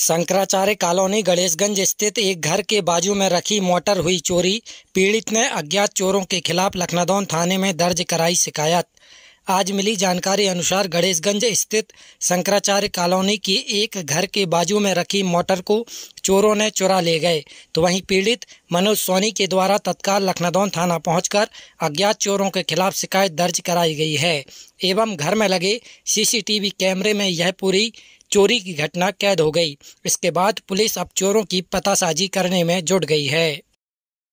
Shankaracharya colony Ganeshganj स्थित एक घर के बाजू में रखी मोटर हुई चोरी पीड़ित ने अज्ञात चोरों के खिलाफ लखनादौन थाने में दर्ज कराई शिकायत आज मिली जानकारी अनुसार गणेशगंज स्थित शंकराचार्य कॉलोनी की एक घर के बाजू में रखी मोटर को चोरों ने चुरा ले गए तो वहीं पीड़ित मनोज सोनी के द्वारा तत्काल लखनादौन थाना पहुंचकर अज्ञात चोरों के खिलाफ शिकायत दर्ज कराई गई है एवं घर में लगे सीसीटीवी कैमरे में यह पूरी चोरी की घटना कैद हो गई इसके बाद पुलिस अब चोरों की पतासाजी करने में जुट गई है